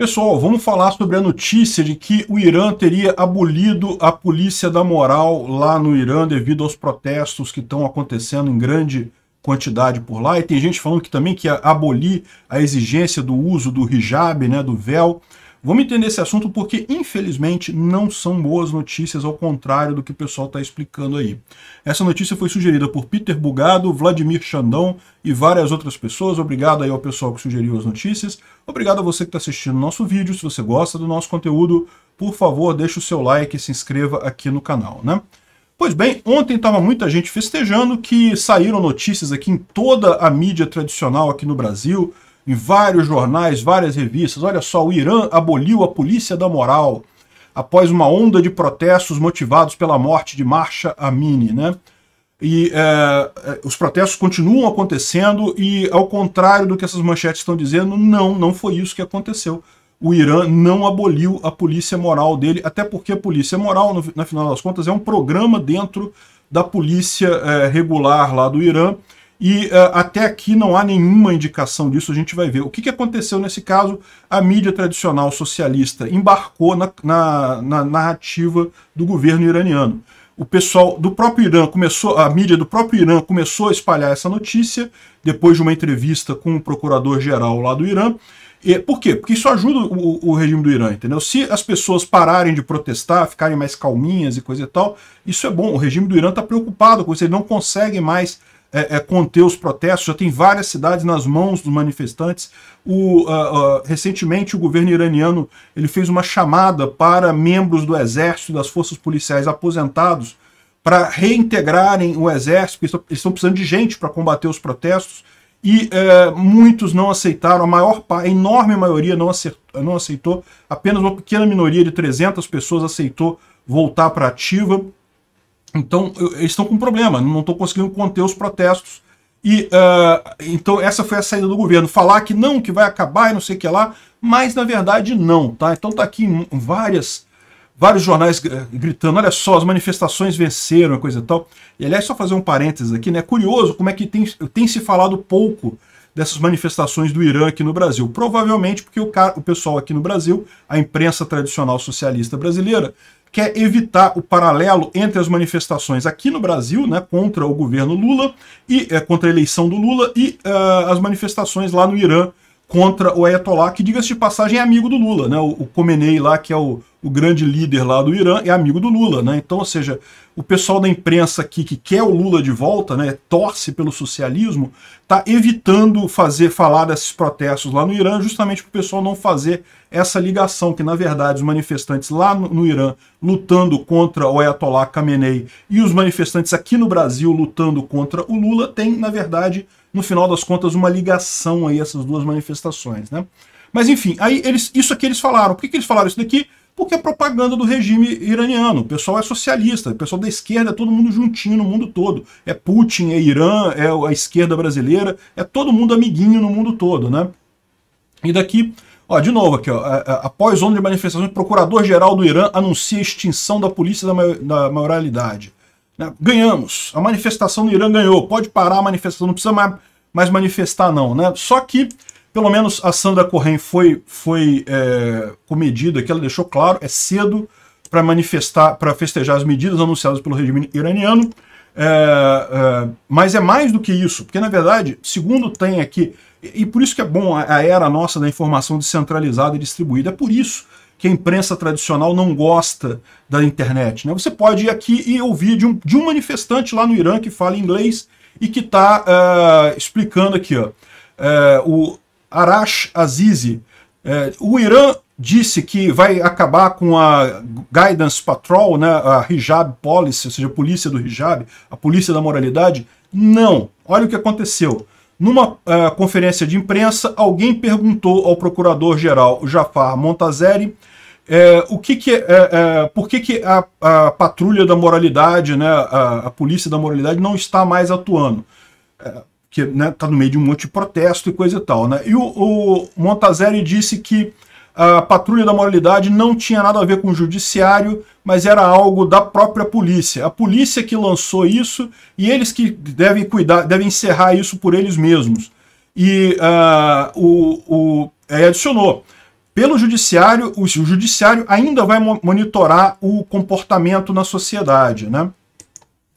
Pessoal, vamos falar sobre a notícia de que o Irã teria abolido a polícia da moral lá no Irã devido aos protestos que estão acontecendo em grande quantidade por lá. E tem gente falando que também que abolir a exigência do uso do hijab, né, do véu, Vamos entender esse assunto porque, infelizmente, não são boas notícias, ao contrário do que o pessoal está explicando aí. Essa notícia foi sugerida por Peter Bugado, Vladimir Xandão e várias outras pessoas. Obrigado aí ao pessoal que sugeriu as notícias. Obrigado a você que está assistindo nosso vídeo. Se você gosta do nosso conteúdo, por favor, deixe o seu like e se inscreva aqui no canal, né? Pois bem, ontem estava muita gente festejando que saíram notícias aqui em toda a mídia tradicional aqui no Brasil, em vários jornais, várias revistas. Olha só, o Irã aboliu a polícia da moral após uma onda de protestos motivados pela morte de Marsha Amini, né? E é, é, os protestos continuam acontecendo e, ao contrário do que essas manchetes estão dizendo, não, não foi isso que aconteceu. O Irã não aboliu a polícia moral dele, até porque a polícia moral, no, na final das contas, é um programa dentro da polícia é, regular lá do Irã, e uh, até aqui não há nenhuma indicação disso, a gente vai ver. O que, que aconteceu nesse caso? A mídia tradicional socialista embarcou na, na, na narrativa do governo iraniano o pessoal do próprio Irã começou, a mídia do próprio Irã começou a espalhar essa notícia depois de uma entrevista com o procurador-geral lá do Irã. E, por quê? Porque isso ajuda o, o, regime do Irã, entendeu? Se as pessoas pararem de protestar, ficarem mais calminhas e coisa e tal, isso é bom. O regime do Irã está preocupado com isso, eles não conseguem mais é, é, conter os protestos, já tem várias cidades nas mãos dos manifestantes. O, uh, uh, recentemente, o governo iraniano ele fez uma chamada para membros do exército e das forças policiais aposentados para reintegrarem o exército, porque eles estão precisando de gente para combater os protestos. E uh, muitos não aceitaram, a maior a enorme maioria não, acertou, não aceitou, apenas uma pequena minoria de 300 pessoas aceitou voltar para ativa. Então, eu, eles estão com um problema, não estão conseguindo conter os protestos. E uh, então essa foi a saída do governo. Falar que não, que vai acabar e não sei o que lá, mas na verdade não, tá? Então tá aqui várias, vários jornais eh, gritando, olha só, as manifestações venceram, coisa e tal. E aliás, só fazer um parênteses aqui, né? Curioso como é que tem, tem se falado pouco dessas manifestações do Irã aqui no Brasil. Provavelmente porque o, cara, o pessoal aqui no Brasil, a imprensa tradicional socialista brasileira, quer evitar o paralelo entre as manifestações aqui no Brasil, né, contra o governo Lula e é, contra a eleição do Lula e uh, as manifestações lá no Irã contra o Ayatollah, que diga-se de passagem é amigo do Lula, né, o, o Khomeini lá que é o, o grande líder lá do Irã, é amigo do Lula, né? Então, ou seja, o pessoal da imprensa aqui que quer o Lula de volta, né, torce pelo socialismo, está evitando fazer falar desses protestos lá no Irã, justamente para o pessoal não fazer essa ligação que, na verdade, os manifestantes lá no Irã lutando contra o Ayatollah Khamenei e os manifestantes aqui no Brasil lutando contra o Lula tem, na verdade, no final das contas, uma ligação aí essas duas manifestações, né? Mas enfim, aí eles, isso aqui eles falaram. Por que, que eles falaram isso daqui? porque é propaganda do regime iraniano. O pessoal é socialista, o pessoal da esquerda é todo mundo juntinho no mundo todo. É Putin, é Irã, é a esquerda brasileira, é todo mundo amiguinho no mundo todo, né? E daqui, ó, de novo aqui, ó, após onda de manifestações, procurador-geral do Irã anuncia a extinção da polícia da, ma da maioridade. Né? Ganhamos, a manifestação no Irã ganhou, pode parar a manifestação, não precisa mais, mais manifestar não, né? Só que pelo menos a Sandra Corrêa foi, foi é, comedida, que ela deixou claro, é cedo para manifestar, para festejar as medidas anunciadas pelo regime iraniano. É, é, mas é mais do que isso, porque na verdade, segundo tem aqui, e, e por isso que é bom a, a, era nossa da informação descentralizada e distribuída, é por isso que a imprensa tradicional não gosta da internet. Né? Você pode ir aqui e ouvir de um, de um manifestante lá no Irã que fala inglês e que está uh, é, explicando aqui, ó, uh, o, Arash Azizi. É, o Irã disse que vai acabar com a Guidance Patrol, né, a Hijab Policy, ou seja, a polícia do hijab, a polícia da moralidade. Não. Olha o que aconteceu. Numa uh, conferência de imprensa, alguém perguntou ao procurador-geral Jafar Montazeri é, o que que, é, é, é, por que, que a, a, patrulha da moralidade, né, a, a polícia da moralidade não está mais atuando. É, que está né, no meio de um monte de protesto e coisa e tal. Né? E o, o Montazeri disse que a patrulha da moralidade não tinha nada a ver com o judiciário, mas era algo da própria polícia. A polícia que lançou isso e eles que devem cuidar, devem encerrar isso por eles mesmos. E uh, o, o é, adicionou. Pelo judiciário, o, o judiciário ainda vai monitorar o comportamento na sociedade. Né?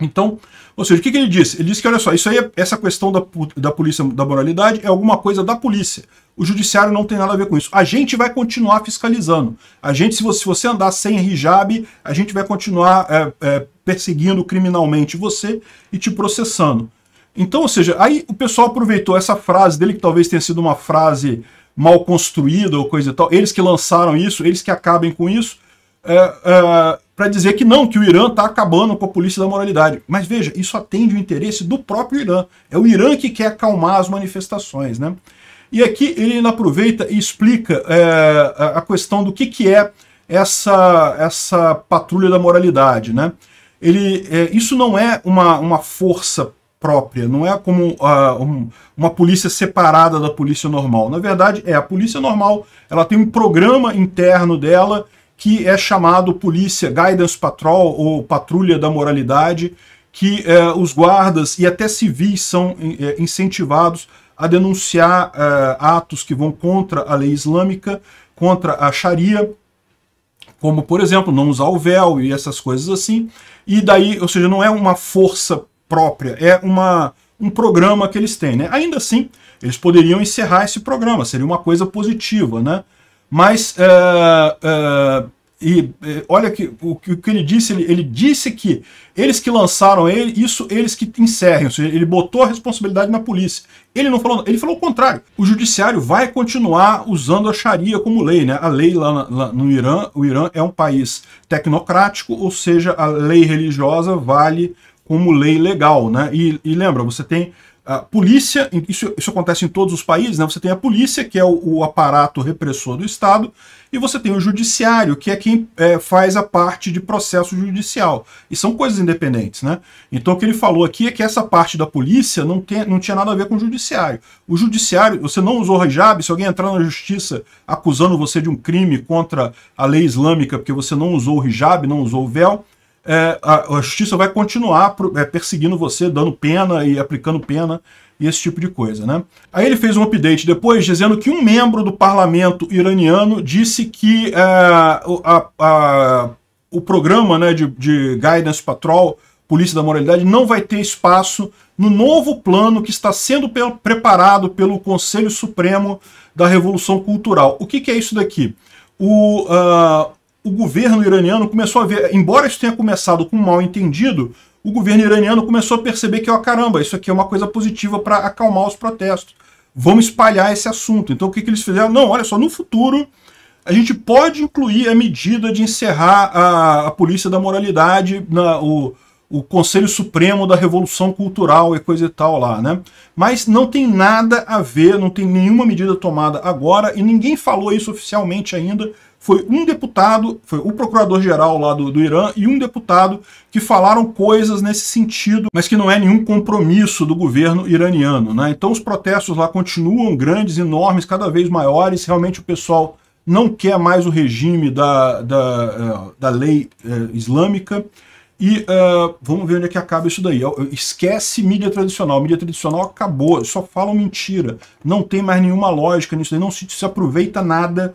Então, ou seja, o que, que ele disse? Ele disse que, olha só, isso aí, é, essa questão da, da polícia, da moralidade, é alguma coisa da polícia. O judiciário não tem nada a ver com isso. A gente vai continuar fiscalizando. A gente, se você, se você andar sem hijab, a gente vai continuar é, é, perseguindo criminalmente você e te processando. Então, ou seja, aí o pessoal aproveitou essa frase dele, que talvez tenha sido uma frase mal construída ou coisa e tal, eles que lançaram isso, eles que acabem com isso, é, é para dizer que não, que o Irã está acabando com a polícia da moralidade. Mas veja, isso atende o interesse do próprio Irã. É o Irã que quer acalmar as manifestações. Né? E aqui ele aproveita e explica é, a questão do que, que é essa, essa patrulha da moralidade. Né? Ele, é, isso não é uma, uma força própria, não é como uh, um, uma polícia separada da polícia normal. Na verdade, é a polícia normal, ela tem um programa interno dela que é chamado polícia guidance patrol ou patrulha da moralidade, que eh, os guardas e até civis são eh, eh, incentivados a denunciar eh, atos que vão contra a lei islâmica, contra a Sharia, como por exemplo não usar o véu e essas coisas assim. E daí, ou seja, não é uma força própria, é uma um programa que eles têm, né? Ainda assim, eles poderiam encerrar esse programa, seria uma coisa positiva, né? Mas uh, uh, e eh, olha que, o, que ele disse, ele, ele, disse que eles que lançaram ele, isso eles que encerrem, ou seja, ele botou a responsabilidade na polícia. Ele não falou, ele falou o contrário. O judiciário vai continuar usando a Sharia como lei, né? A lei lá, lá no Irã, o Irã é um país tecnocrático, ou seja, a lei religiosa vale como lei legal, né? E, e lembra, você tem a polícia, isso, isso acontece em todos os países, né? Você tem a polícia, que é o, o aparato repressor do Estado, e você tem o judiciário, que é quem é, faz a parte de processo judicial. E são coisas independentes, né? Então o que ele falou aqui é que essa parte da polícia não, tem, não tinha nada a ver com o judiciário. O judiciário, você não usou hijab, se alguém entrar na justiça acusando você de um crime contra a lei islâmica porque você não usou o hijab, não usou o véu, é, a, a, justiça vai continuar pro, é, perseguindo você, dando pena e aplicando pena e esse tipo de coisa, né? Aí ele fez um update depois dizendo que um membro do parlamento iraniano disse que é, a, a, o programa né, de, de Guidance Patrol, Polícia da Moralidade, não vai ter espaço no novo plano que está sendo preparado pelo Conselho Supremo da Revolução Cultural. O que, que é isso daqui? O, uh, o governo iraniano começou a ver, embora isso tenha começado com um mal entendido, o governo iraniano começou a perceber que, ó, caramba, isso aqui é uma coisa positiva para acalmar os protestos. Vamos espalhar esse assunto. Então, o que, que eles fizeram? Não, olha só, no futuro a gente pode incluir a medida de encerrar a, a polícia da moralidade, na, o, o Conselho Supremo da Revolução Cultural e coisa e tal lá, né? Mas não tem nada a ver, não tem nenhuma medida tomada agora e ninguém falou isso oficialmente ainda foi um deputado, foi o procurador-geral lá do, do Irã e um deputado que falaram coisas nesse sentido, mas que não é nenhum compromisso do governo iraniano. Né? Então os protestos lá continuam grandes, enormes, cada vez maiores, realmente o pessoal não quer mais o regime da, da, eh, da lei eh, islâmica, e uh, vamos ver onde é que acaba isso daí. Esquece mídia tradicional. Mídia tradicional acabou, só falam mentira. Não tem mais nenhuma lógica nisso daí. Não se, se aproveita nada